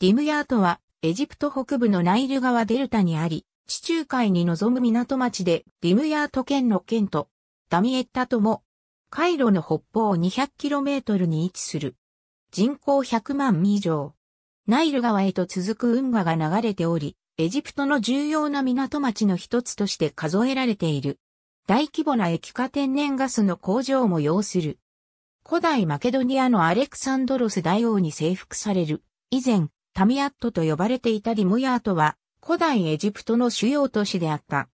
ディムヤートは、エジプト北部のナイル川デルタにあり、地中海に望む港町で、ディムヤート県の県と、ダミエッタとも、カイロの北方 200km に位置する。人口100万以上。ナイル川へと続く運河が流れており、エジプトの重要な港町の一つとして数えられている。大規模な液化天然ガスの工場も要する。古代マケドニアのアレクサンドロス大王に征服される。以前、タミアットと呼ばれていたディムヤートは、古代エジプトの主要都市であった。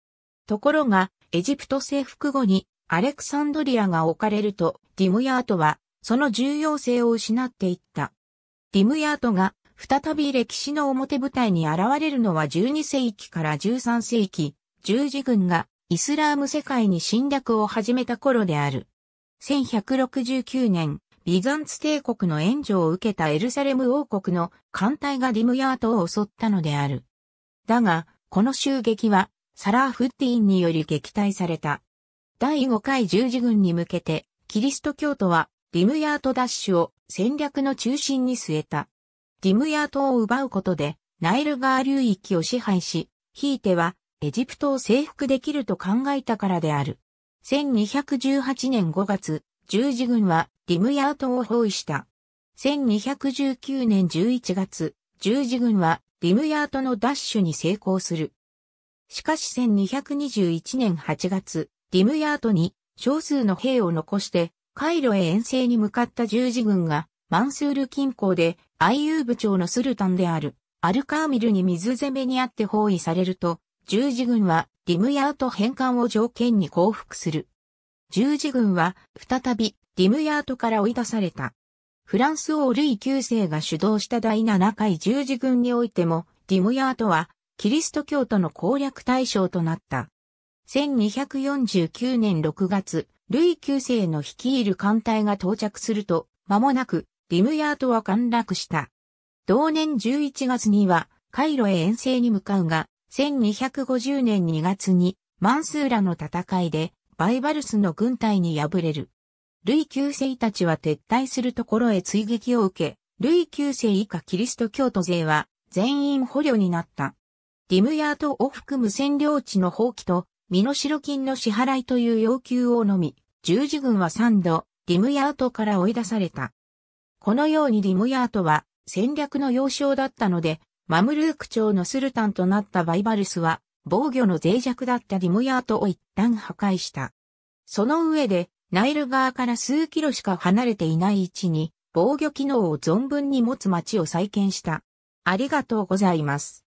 ところが、エジプト征服後にアレクサンドリアが置かれると、ディムヤートは、その重要性を失っていった。ディムヤートが、再び歴史の表舞台に現れるのは12世紀から13世紀、十字軍がイスラーム世界に侵略を始めた頃である。1169年、ビザンツ帝国の援助を受けたエルサレム王国の艦隊がディムヤートを襲ったのである。だが、この襲撃は、サラーフッティンにより撃退された。第5回十字軍に向けて、キリスト教徒は、ディムヤートダッシュを戦略の中心に据えた。ディムヤートを奪うことで、ナイル川流域を支配し、ひいては、エジプトを征服できると考えたからである。1218年5月、十字軍はディムヤートを包囲した。1219年11月、十字軍はディムヤートの奪取に成功する。しかし1221年8月、ディムヤートに少数の兵を残してカイロへ遠征に向かった十字軍がマンスール近郊で IU 部長のスルタンであるアルカーミルに水攻めにあって包囲されると、十字軍はディムヤート返還を条件に降伏する。十字軍は再びディムヤートから追い出された。フランス王ルイ9世が主導した第7回十字軍においても、ディムヤートはキリスト教徒の攻略対象となった。1249年6月、ルイ9世の率いる艦隊が到着すると、間もなくディムヤートは陥落した。同年11月には、カイロへ遠征に向かうが、1250年2月にマンスーラの戦いでバイバルスの軍隊に敗れる。ルイ9世たちは撤退するところへ追撃を受け、ルイ9世以下キリスト教徒勢は全員捕虜になった。ディムヤートを含む占領地の放棄と、身代金の支払いという要求をのみ、十字軍は3度、ディムヤートから追い出された。このようにディムヤートは戦略の要衝だったので、マムルーク朝のスルタンとなったバイバルスは、防御の脆弱だったディムヤートを一旦破壊した。その上で、ナイル川から数キロしか離れていない位置に、防御機能を存分に持つ町を再建した。ありがとうございます。